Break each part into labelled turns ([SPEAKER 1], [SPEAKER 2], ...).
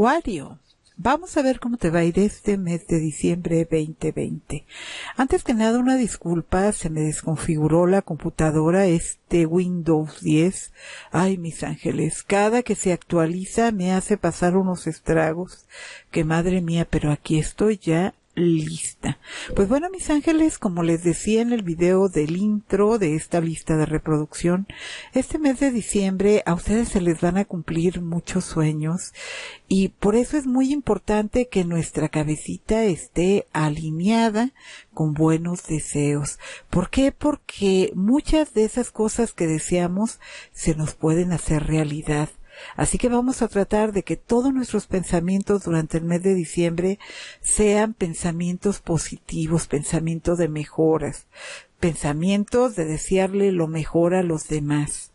[SPEAKER 1] Acuario. Vamos a ver cómo te va a ir este mes de diciembre 2020. Antes que nada, una disculpa, se me desconfiguró la computadora, este Windows 10. Ay, mis ángeles, cada que se actualiza me hace pasar unos estragos. Que madre mía, pero aquí estoy ya lista. Pues bueno, mis ángeles, como les decía en el video del intro de esta lista de reproducción, este mes de diciembre a ustedes se les van a cumplir muchos sueños y por eso es muy importante que nuestra cabecita esté alineada con buenos deseos. ¿Por qué? Porque muchas de esas cosas que deseamos se nos pueden hacer realidad. Así que vamos a tratar de que todos nuestros pensamientos durante el mes de diciembre sean pensamientos positivos, pensamientos de mejoras, pensamientos de desearle lo mejor a los demás.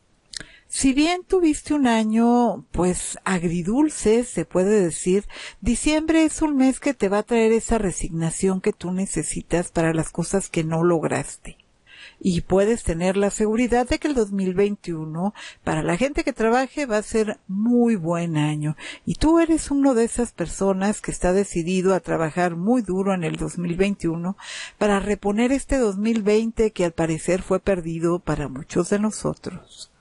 [SPEAKER 1] Si bien tuviste un año, pues agridulce, se puede decir, diciembre es un mes que te va a traer esa resignación que tú necesitas para las cosas que no lograste y puedes tener la seguridad de que el 2021 para la gente que trabaje va a ser muy buen año. Y tú eres uno de esas personas que está decidido a trabajar muy duro en el 2021 para reponer este 2020 que al parecer fue perdido para muchos de nosotros.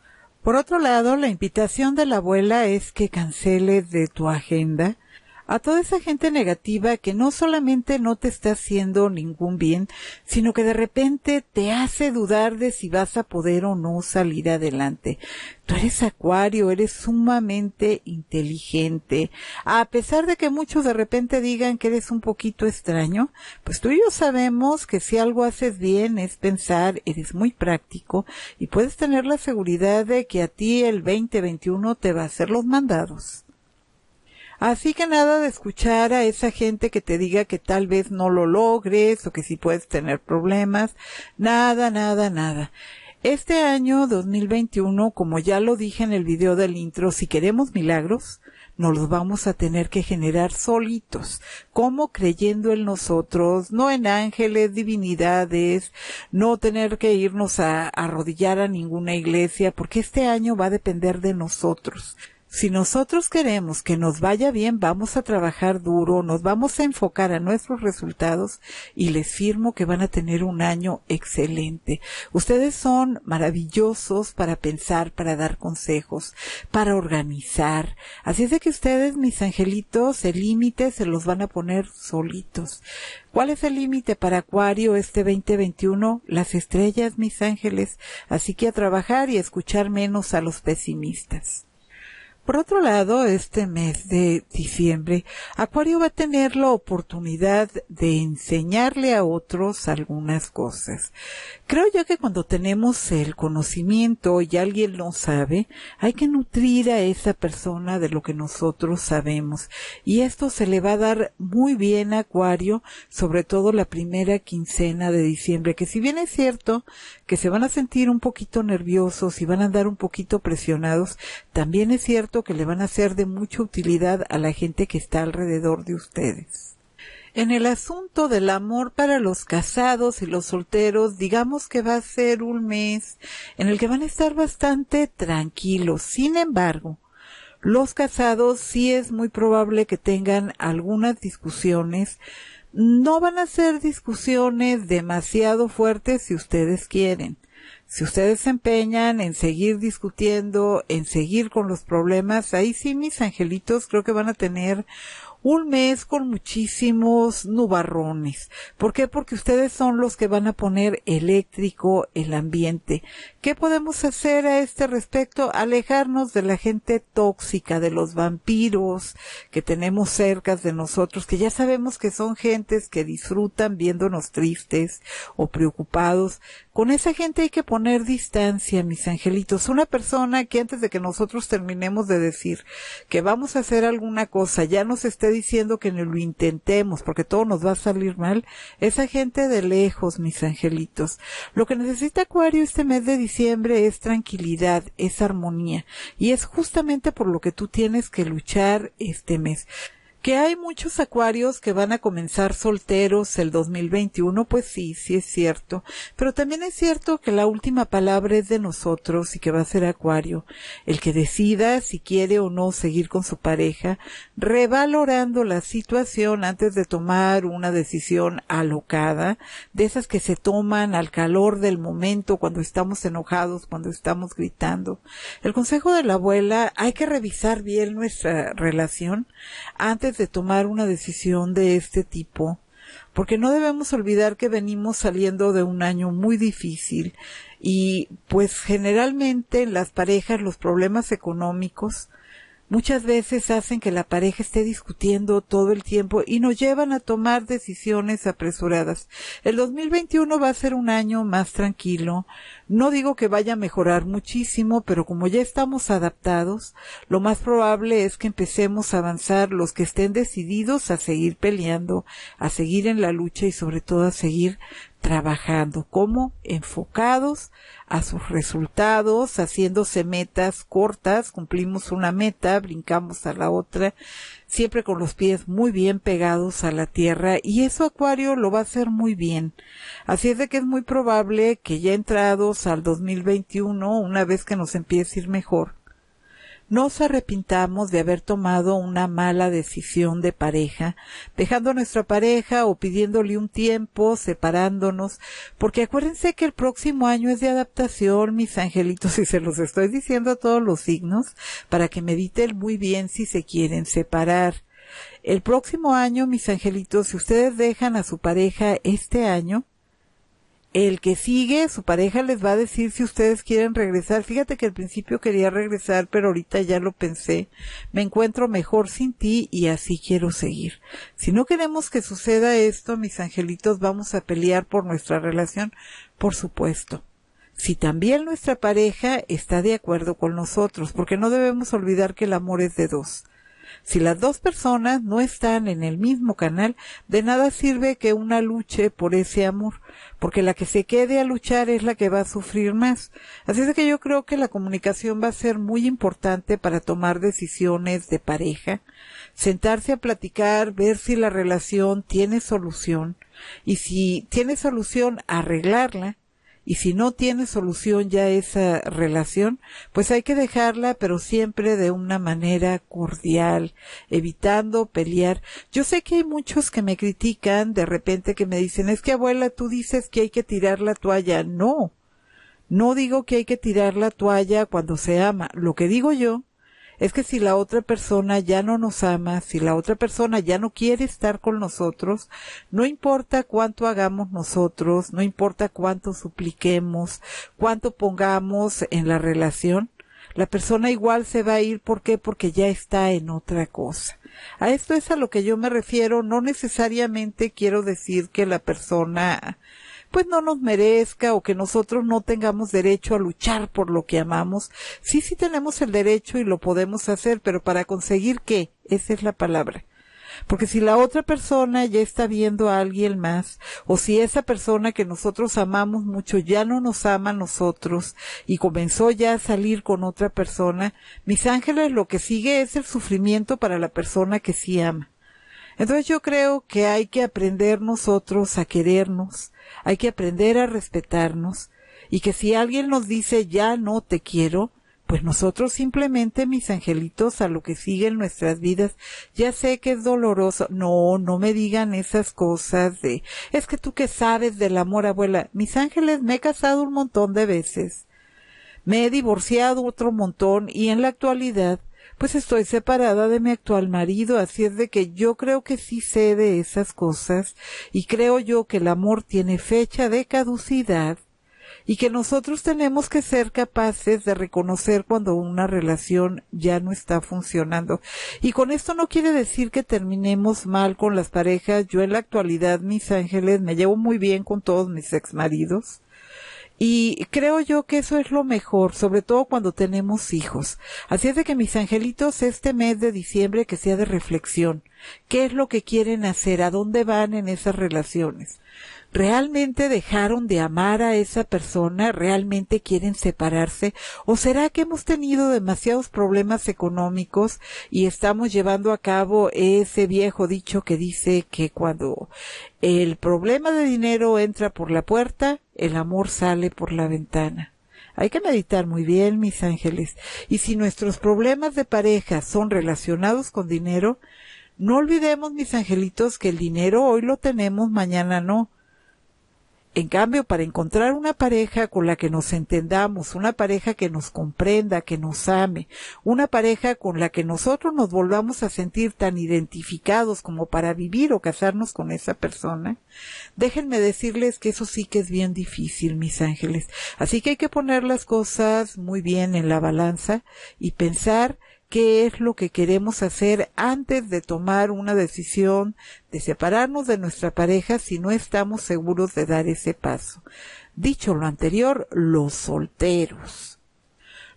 [SPEAKER 1] Por otro lado, la invitación de la abuela es que cancele de tu agenda a toda esa gente negativa que no solamente no te está haciendo ningún bien, sino que de repente te hace dudar de si vas a poder o no salir adelante. Tú eres acuario, eres sumamente inteligente. A pesar de que muchos de repente digan que eres un poquito extraño, pues tú y yo sabemos que si algo haces bien es pensar, eres muy práctico y puedes tener la seguridad de que a ti el 2021 te va a hacer los mandados. Así que nada de escuchar a esa gente que te diga que tal vez no lo logres o que sí puedes tener problemas. Nada, nada, nada. Este año 2021, como ya lo dije en el video del intro, si queremos milagros, nos los vamos a tener que generar solitos, como creyendo en nosotros, no en ángeles, divinidades, no tener que irnos a arrodillar a ninguna iglesia, porque este año va a depender de nosotros. Si nosotros queremos que nos vaya bien, vamos a trabajar duro, nos vamos a enfocar a nuestros resultados y les firmo que van a tener un año excelente. Ustedes son maravillosos para pensar, para dar consejos, para organizar. Así es de que ustedes, mis angelitos, el límite se los van a poner solitos. ¿Cuál es el límite para Acuario este 2021? Las estrellas, mis ángeles. Así que a trabajar y a escuchar menos a los pesimistas. Por otro lado, este mes de diciembre, Acuario va a tener la oportunidad de enseñarle a otros algunas cosas. Creo yo que cuando tenemos el conocimiento y alguien lo sabe, hay que nutrir a esa persona de lo que nosotros sabemos. Y esto se le va a dar muy bien a Acuario, sobre todo la primera quincena de diciembre, que si bien es cierto que se van a sentir un poquito nerviosos y van a andar un poquito presionados, también es cierto que le van a ser de mucha utilidad a la gente que está alrededor de ustedes. En el asunto del amor para los casados y los solteros, digamos que va a ser un mes en el que van a estar bastante tranquilos. Sin embargo, los casados sí es muy probable que tengan algunas discusiones no van a ser discusiones demasiado fuertes si ustedes quieren. Si ustedes se empeñan en seguir discutiendo, en seguir con los problemas, ahí sí mis angelitos creo que van a tener un mes con muchísimos nubarrones. ¿Por qué? Porque ustedes son los que van a poner eléctrico el ambiente. ¿Qué podemos hacer a este respecto? Alejarnos de la gente tóxica, de los vampiros que tenemos cerca de nosotros, que ya sabemos que son gentes que disfrutan viéndonos tristes o preocupados. Con esa gente hay que poner distancia, mis angelitos. Una persona que antes de que nosotros terminemos de decir que vamos a hacer alguna cosa, ya nos esté diciendo que lo intentemos porque todo nos va a salir mal, esa gente de lejos, mis angelitos. Lo que necesita Acuario este mes de diciembre diciembre es tranquilidad, es armonía y es justamente por lo que tú tienes que luchar este mes. Que hay muchos acuarios que van a comenzar solteros el 2021, pues sí, sí es cierto. Pero también es cierto que la última palabra es de nosotros y que va a ser acuario. El que decida si quiere o no seguir con su pareja, revalorando la situación antes de tomar una decisión alocada, de esas que se toman al calor del momento, cuando estamos enojados, cuando estamos gritando. El consejo de la abuela, hay que revisar bien nuestra relación antes de tomar una decisión de este tipo, porque no debemos olvidar que venimos saliendo de un año muy difícil y pues generalmente en las parejas los problemas económicos muchas veces hacen que la pareja esté discutiendo todo el tiempo y nos llevan a tomar decisiones apresuradas. El 2021 va a ser un año más tranquilo. No digo que vaya a mejorar muchísimo, pero como ya estamos adaptados, lo más probable es que empecemos a avanzar los que estén decididos a seguir peleando, a seguir en la lucha y sobre todo a seguir trabajando, como enfocados a sus resultados, haciéndose metas cortas, cumplimos una meta, brincamos a la otra, siempre con los pies muy bien pegados a la tierra y eso Acuario lo va a hacer muy bien. Así es de que es muy probable que ya entrados al 2021, una vez que nos empiece a ir mejor, nos arrepintamos de haber tomado una mala decisión de pareja, dejando a nuestra pareja o pidiéndole un tiempo, separándonos, porque acuérdense que el próximo año es de adaptación, mis angelitos, y se los estoy diciendo a todos los signos, para que mediten muy bien si se quieren separar. El próximo año, mis angelitos, si ustedes dejan a su pareja este año, el que sigue, su pareja les va a decir si ustedes quieren regresar. Fíjate que al principio quería regresar, pero ahorita ya lo pensé. Me encuentro mejor sin ti y así quiero seguir. Si no queremos que suceda esto, mis angelitos, vamos a pelear por nuestra relación, por supuesto. Si también nuestra pareja está de acuerdo con nosotros, porque no debemos olvidar que el amor es de dos. Si las dos personas no están en el mismo canal, de nada sirve que una luche por ese amor, porque la que se quede a luchar es la que va a sufrir más. Así es que yo creo que la comunicación va a ser muy importante para tomar decisiones de pareja, sentarse a platicar, ver si la relación tiene solución, y si tiene solución, arreglarla, y si no tiene solución ya esa relación, pues hay que dejarla, pero siempre de una manera cordial, evitando pelear. Yo sé que hay muchos que me critican de repente que me dicen, es que abuela, tú dices que hay que tirar la toalla. No, no digo que hay que tirar la toalla cuando se ama. Lo que digo yo es que si la otra persona ya no nos ama, si la otra persona ya no quiere estar con nosotros, no importa cuánto hagamos nosotros, no importa cuánto supliquemos, cuánto pongamos en la relación, la persona igual se va a ir. ¿Por qué? Porque ya está en otra cosa. A esto es a lo que yo me refiero. No necesariamente quiero decir que la persona pues no nos merezca o que nosotros no tengamos derecho a luchar por lo que amamos. Sí, sí tenemos el derecho y lo podemos hacer, pero para conseguir qué? Esa es la palabra. Porque si la otra persona ya está viendo a alguien más, o si esa persona que nosotros amamos mucho ya no nos ama a nosotros y comenzó ya a salir con otra persona, mis ángeles lo que sigue es el sufrimiento para la persona que sí ama. Entonces yo creo que hay que aprender nosotros a querernos, hay que aprender a respetarnos y que si alguien nos dice ya no te quiero, pues nosotros simplemente, mis angelitos, a lo que siguen nuestras vidas, ya sé que es doloroso. No, no me digan esas cosas de, es que tú que sabes del amor, abuela. Mis ángeles, me he casado un montón de veces. Me he divorciado otro montón y en la actualidad pues estoy separada de mi actual marido, así es de que yo creo que sí sé de esas cosas y creo yo que el amor tiene fecha de caducidad y que nosotros tenemos que ser capaces de reconocer cuando una relación ya no está funcionando. Y con esto no quiere decir que terminemos mal con las parejas. Yo en la actualidad, mis ángeles, me llevo muy bien con todos mis exmaridos. Y creo yo que eso es lo mejor, sobre todo cuando tenemos hijos. Así es de que mis angelitos, este mes de diciembre que sea de reflexión. ¿Qué es lo que quieren hacer? ¿A dónde van en esas relaciones? ¿Realmente dejaron de amar a esa persona? ¿Realmente quieren separarse? ¿O será que hemos tenido demasiados problemas económicos y estamos llevando a cabo ese viejo dicho que dice que cuando el problema de dinero entra por la puerta, el amor sale por la ventana? Hay que meditar muy bien, mis ángeles. Y si nuestros problemas de pareja son relacionados con dinero, no olvidemos, mis angelitos, que el dinero hoy lo tenemos, mañana no. En cambio, para encontrar una pareja con la que nos entendamos, una pareja que nos comprenda, que nos ame, una pareja con la que nosotros nos volvamos a sentir tan identificados como para vivir o casarnos con esa persona, déjenme decirles que eso sí que es bien difícil, mis ángeles. Así que hay que poner las cosas muy bien en la balanza y pensar qué es lo que queremos hacer antes de tomar una decisión de separarnos de nuestra pareja si no estamos seguros de dar ese paso. Dicho lo anterior, los solteros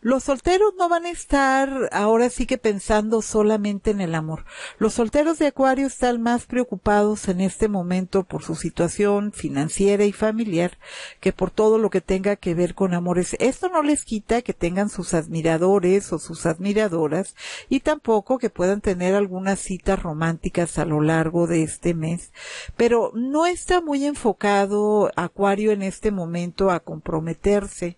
[SPEAKER 1] los solteros no van a estar ahora sí que pensando solamente en el amor. Los solteros de Acuario están más preocupados en este momento por su situación financiera y familiar que por todo lo que tenga que ver con amores. Esto no les quita que tengan sus admiradores o sus admiradoras y tampoco que puedan tener algunas citas románticas a lo largo de este mes. Pero no está muy enfocado Acuario en este momento a comprometerse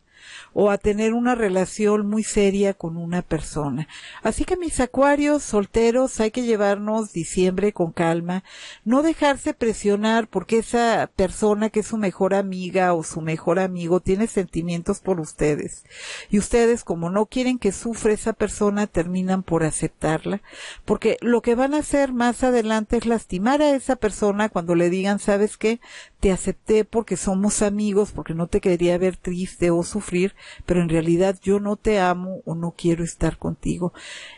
[SPEAKER 1] o a tener una relación muy seria con una persona. Así que mis acuarios solteros hay que llevarnos diciembre con calma, no dejarse presionar porque esa persona que es su mejor amiga o su mejor amigo tiene sentimientos por ustedes. Y ustedes como no quieren que sufra esa persona terminan por aceptarla, porque lo que van a hacer más adelante es lastimar a esa persona cuando le digan, sabes qué, te acepté porque somos amigos, porque no te quería ver triste o sufrir, pero en realidad yo no te amo o no quiero estar contigo.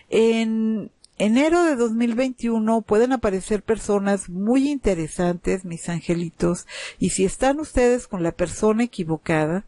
[SPEAKER 1] En enero de 2021 pueden aparecer personas muy interesantes, mis angelitos, y si están ustedes con la persona equivocada,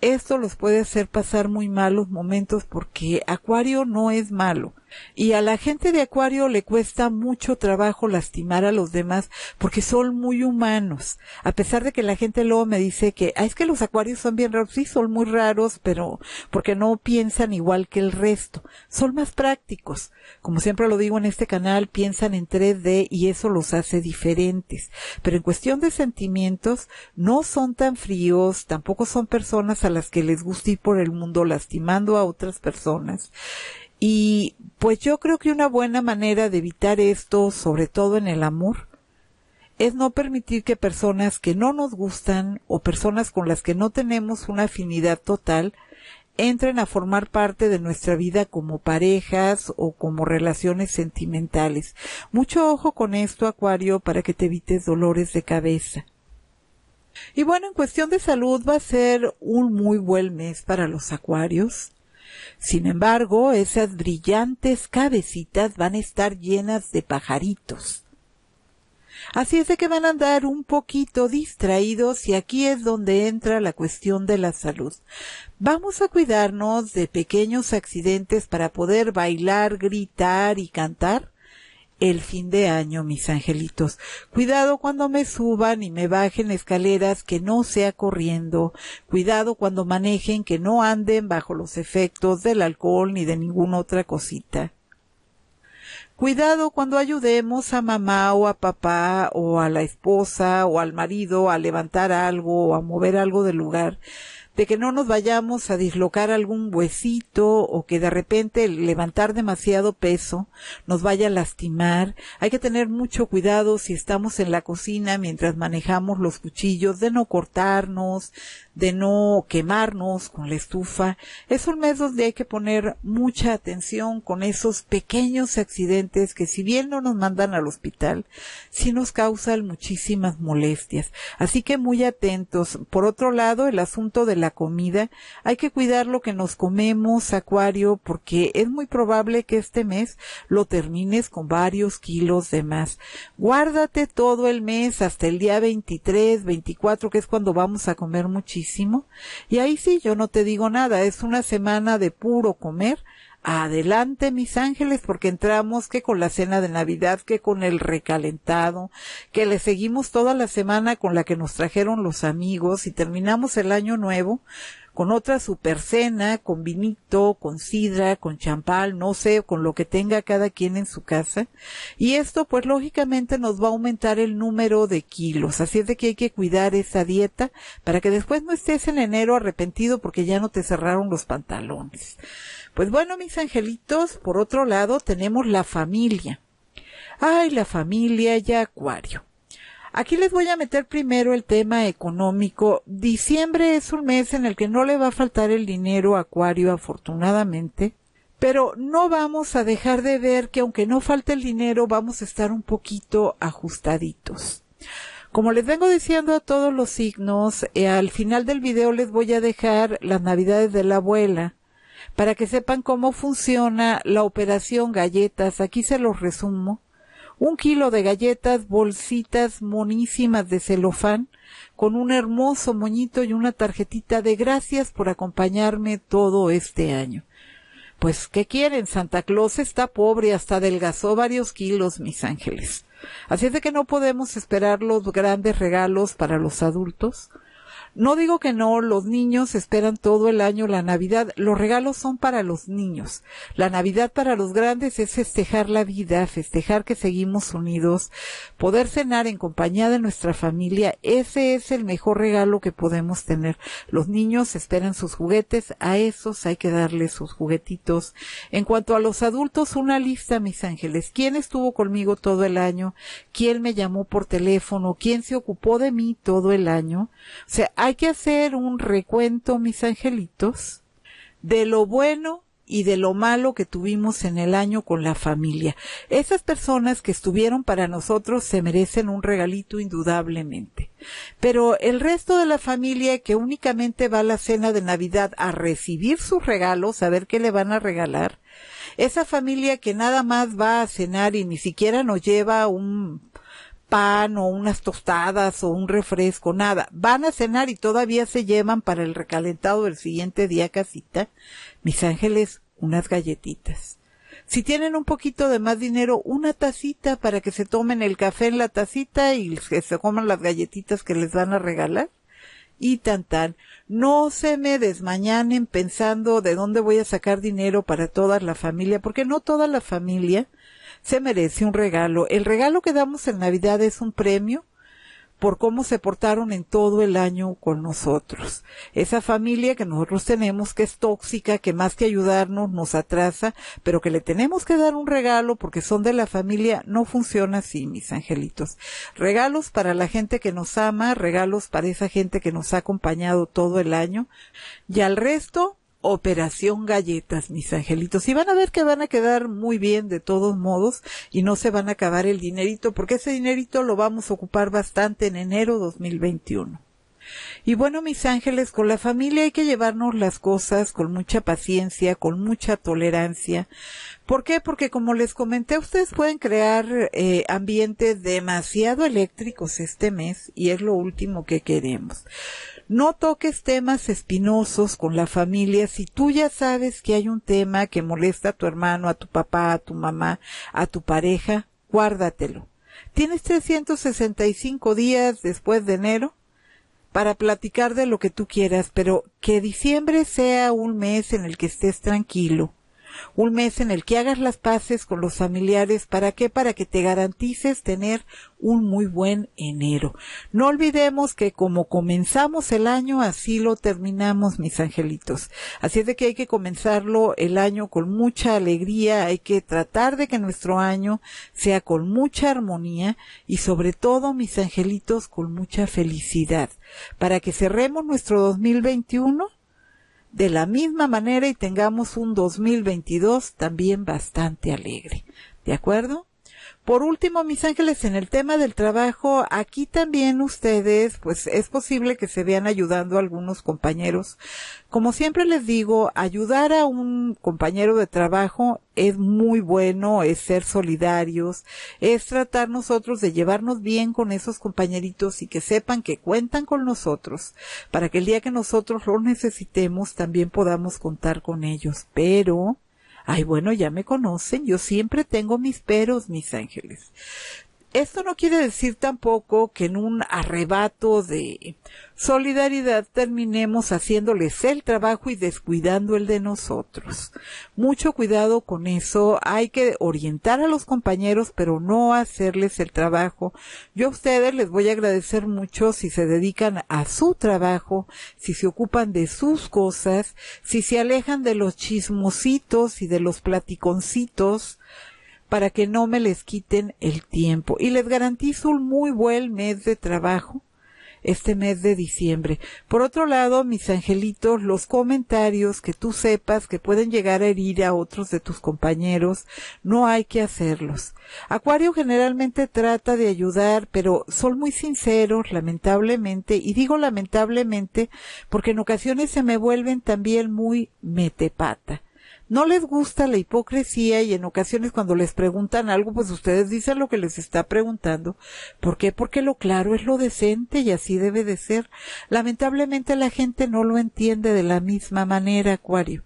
[SPEAKER 1] esto los puede hacer pasar muy malos momentos porque Acuario no es malo. Y a la gente de Acuario le cuesta mucho trabajo lastimar a los demás porque son muy humanos. A pesar de que la gente luego me dice que ah, es que los Acuarios son bien raros, sí, son muy raros, pero porque no piensan igual que el resto. Son más prácticos. Como siempre lo digo en este canal, piensan en 3D y eso los hace diferentes. Pero en cuestión de sentimientos, no son tan fríos, tampoco son personas a las que les gusta ir por el mundo lastimando a otras personas y pues yo creo que una buena manera de evitar esto, sobre todo en el amor, es no permitir que personas que no nos gustan o personas con las que no tenemos una afinidad total entren a formar parte de nuestra vida como parejas o como relaciones sentimentales. Mucho ojo con esto, Acuario, para que te evites dolores de cabeza. Y bueno, en cuestión de salud va a ser un muy buen mes para los acuarios. Sin embargo, esas brillantes cabecitas van a estar llenas de pajaritos. Así es de que van a andar un poquito distraídos y aquí es donde entra la cuestión de la salud. Vamos a cuidarnos de pequeños accidentes para poder bailar, gritar y cantar el fin de año, mis angelitos. Cuidado cuando me suban y me bajen escaleras que no sea corriendo. Cuidado cuando manejen que no anden bajo los efectos del alcohol ni de ninguna otra cosita. Cuidado cuando ayudemos a mamá o a papá o a la esposa o al marido a levantar algo o a mover algo del lugar de que no nos vayamos a dislocar algún huesito o que de repente levantar demasiado peso nos vaya a lastimar. Hay que tener mucho cuidado si estamos en la cocina mientras manejamos los cuchillos de no cortarnos, de no quemarnos con la estufa. Es un mes donde hay que poner mucha atención con esos pequeños accidentes que si bien no nos mandan al hospital, sí nos causan muchísimas molestias. Así que muy atentos. Por otro lado, el asunto de la comida. Hay que cuidar lo que nos comemos, acuario, porque es muy probable que este mes lo termines con varios kilos de más. Guárdate todo el mes hasta el día 23, 24, que es cuando vamos a comer muchísimo y ahí sí, yo no te digo nada, es una semana de puro comer. Adelante, mis ángeles, porque entramos que con la cena de Navidad, que con el recalentado, que le seguimos toda la semana con la que nos trajeron los amigos y terminamos el año nuevo con otra supercena, con vinito, con sidra, con champal, no sé, con lo que tenga cada quien en su casa. Y esto pues lógicamente nos va a aumentar el número de kilos. Así es de que hay que cuidar esa dieta para que después no estés en enero arrepentido porque ya no te cerraron los pantalones. Pues bueno, mis angelitos, por otro lado tenemos la familia. Ay, la familia y Acuario. Aquí les voy a meter primero el tema económico. Diciembre es un mes en el que no le va a faltar el dinero a Acuario, afortunadamente. Pero no vamos a dejar de ver que aunque no falte el dinero, vamos a estar un poquito ajustaditos. Como les vengo diciendo a todos los signos, eh, al final del video les voy a dejar las navidades de la abuela para que sepan cómo funciona la operación galletas. Aquí se los resumo un kilo de galletas, bolsitas monísimas de celofán, con un hermoso moñito y una tarjetita de gracias por acompañarme todo este año. Pues, ¿qué quieren? Santa Claus está pobre, hasta adelgazó varios kilos, mis ángeles. Así es de que no podemos esperar los grandes regalos para los adultos, no digo que no, los niños esperan todo el año la Navidad, los regalos son para los niños. La Navidad para los grandes es festejar la vida, festejar que seguimos unidos, poder cenar en compañía de nuestra familia, ese es el mejor regalo que podemos tener. Los niños esperan sus juguetes, a esos hay que darles sus juguetitos. En cuanto a los adultos, una lista, mis ángeles. ¿Quién estuvo conmigo todo el año? ¿Quién me llamó por teléfono? ¿Quién se ocupó de mí todo el año? O sea, hay que hacer un recuento, mis angelitos, de lo bueno y de lo malo que tuvimos en el año con la familia. Esas personas que estuvieron para nosotros se merecen un regalito indudablemente. Pero el resto de la familia que únicamente va a la cena de Navidad a recibir sus regalos, a ver qué le van a regalar, esa familia que nada más va a cenar y ni siquiera nos lleva un pan o unas tostadas o un refresco, nada. Van a cenar y todavía se llevan para el recalentado del siguiente día casita, mis ángeles, unas galletitas. Si tienen un poquito de más dinero, una tacita para que se tomen el café en la tacita y se coman las galletitas que les van a regalar. Y tan tan, no se me desmañanen pensando de dónde voy a sacar dinero para toda la familia, porque no toda la familia se merece un regalo. El regalo que damos en Navidad es un premio por cómo se portaron en todo el año con nosotros. Esa familia que nosotros tenemos, que es tóxica, que más que ayudarnos nos atrasa, pero que le tenemos que dar un regalo porque son de la familia, no funciona así, mis angelitos. Regalos para la gente que nos ama, regalos para esa gente que nos ha acompañado todo el año, y al resto, Operación Galletas, mis angelitos. Y van a ver que van a quedar muy bien de todos modos y no se van a acabar el dinerito porque ese dinerito lo vamos a ocupar bastante en enero 2021. Y bueno, mis ángeles, con la familia hay que llevarnos las cosas con mucha paciencia, con mucha tolerancia. ¿Por qué? Porque como les comenté, ustedes pueden crear eh, ambientes demasiado eléctricos este mes y es lo último que queremos. No toques temas espinosos con la familia si tú ya sabes que hay un tema que molesta a tu hermano, a tu papá, a tu mamá, a tu pareja, guárdatelo. Tienes 365 días después de enero para platicar de lo que tú quieras, pero que diciembre sea un mes en el que estés tranquilo, un mes en el que hagas las paces con los familiares. ¿Para qué? Para que te garantices tener un muy buen enero. No olvidemos que como comenzamos el año, así lo terminamos, mis angelitos. Así es de que hay que comenzarlo el año con mucha alegría, hay que tratar de que nuestro año sea con mucha armonía y sobre todo, mis angelitos, con mucha felicidad. Para que cerremos nuestro 2021 de la misma manera y tengamos un 2022 también bastante alegre. ¿De acuerdo? Por último, mis ángeles, en el tema del trabajo, aquí también ustedes, pues es posible que se vean ayudando a algunos compañeros. Como siempre les digo, ayudar a un compañero de trabajo es muy bueno, es ser solidarios, es tratar nosotros de llevarnos bien con esos compañeritos y que sepan que cuentan con nosotros, para que el día que nosotros los necesitemos también podamos contar con ellos. Pero, Ay, bueno, ya me conocen, yo siempre tengo mis peros, mis ángeles. Esto no quiere decir tampoco que en un arrebato de solidaridad terminemos haciéndoles el trabajo y descuidando el de nosotros. Mucho cuidado con eso. Hay que orientar a los compañeros, pero no hacerles el trabajo. Yo a ustedes les voy a agradecer mucho si se dedican a su trabajo, si se ocupan de sus cosas, si se alejan de los chismositos y de los platiconcitos para que no me les quiten el tiempo. Y les garantizo un muy buen mes de trabajo este mes de diciembre. Por otro lado, mis angelitos, los comentarios que tú sepas que pueden llegar a herir a otros de tus compañeros, no hay que hacerlos. Acuario generalmente trata de ayudar, pero son muy sinceros, lamentablemente, y digo lamentablemente porque en ocasiones se me vuelven también muy metepata no les gusta la hipocresía y en ocasiones cuando les preguntan algo, pues ustedes dicen lo que les está preguntando. ¿Por qué? Porque lo claro es lo decente y así debe de ser. Lamentablemente la gente no lo entiende de la misma manera, Acuario.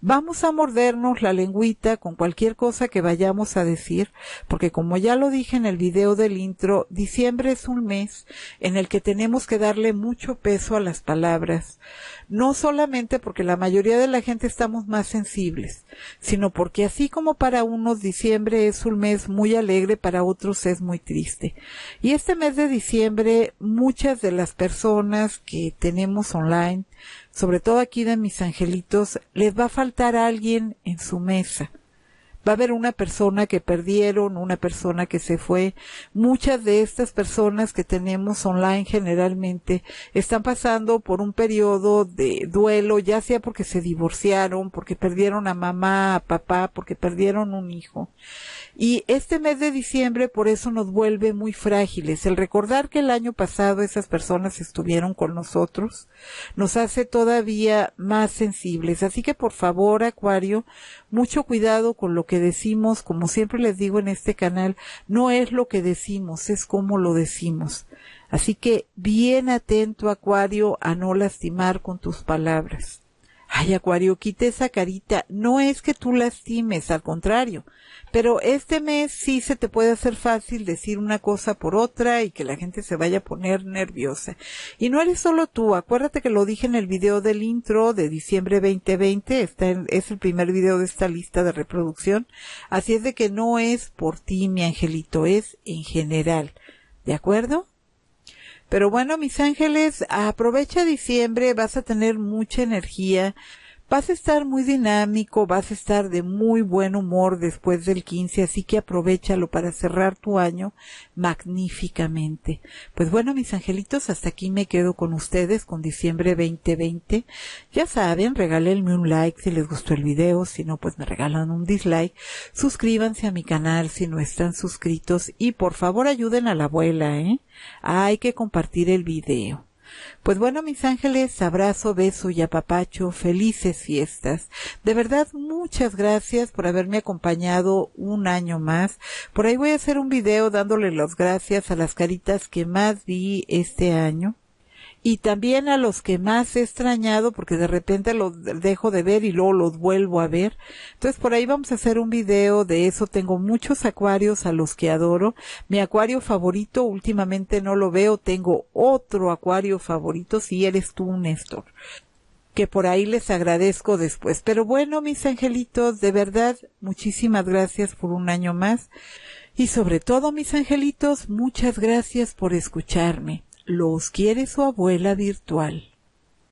[SPEAKER 1] Vamos a mordernos la lengüita con cualquier cosa que vayamos a decir, porque como ya lo dije en el video del intro, diciembre es un mes en el que tenemos que darle mucho peso a las palabras, no solamente porque la mayoría de la gente estamos más sensibles, sino porque así como para unos diciembre es un mes muy alegre, para otros es muy triste. Y este mes de diciembre muchas de las personas que tenemos online sobre todo aquí de mis angelitos, les va a faltar alguien en su mesa va a haber una persona que perdieron, una persona que se fue. Muchas de estas personas que tenemos online generalmente están pasando por un periodo de duelo, ya sea porque se divorciaron, porque perdieron a mamá, a papá, porque perdieron un hijo. Y este mes de diciembre por eso nos vuelve muy frágiles. El recordar que el año pasado esas personas estuvieron con nosotros nos hace todavía más sensibles. Así que por favor, Acuario, mucho cuidado con lo que decimos, como siempre les digo en este canal, no es lo que decimos, es como lo decimos. Así que bien atento, Acuario, a no lastimar con tus palabras. Ay, Acuario, quite esa carita. No es que tú lastimes, al contrario. Pero este mes sí se te puede hacer fácil decir una cosa por otra y que la gente se vaya a poner nerviosa. Y no eres solo tú. Acuérdate que lo dije en el video del intro de diciembre 2020. Está es el primer video de esta lista de reproducción. Así es de que no es por ti, mi angelito, es en general. ¿De acuerdo? Pero bueno, mis ángeles, aprovecha diciembre, vas a tener mucha energía, Vas a estar muy dinámico, vas a estar de muy buen humor después del 15, así que aprovechalo para cerrar tu año magníficamente. Pues bueno, mis angelitos, hasta aquí me quedo con ustedes con diciembre 2020. Ya saben, regálenme un like si les gustó el video, si no, pues me regalan un dislike. Suscríbanse a mi canal si no están suscritos y por favor ayuden a la abuela, ¿eh? Hay que compartir el video. Pues bueno, mis ángeles, abrazo, beso y apapacho, felices fiestas. De verdad, muchas gracias por haberme acompañado un año más. Por ahí voy a hacer un video dándole las gracias a las caritas que más vi este año y también a los que más he extrañado porque de repente los dejo de ver y luego los vuelvo a ver. Entonces por ahí vamos a hacer un video de eso. Tengo muchos acuarios a los que adoro. Mi acuario favorito últimamente no lo veo. Tengo otro acuario favorito si eres tú, Néstor que por ahí les agradezco después. Pero bueno, mis angelitos, de verdad, muchísimas gracias por un año más. Y sobre todo, mis angelitos, muchas gracias por escucharme los quiere su abuela virtual.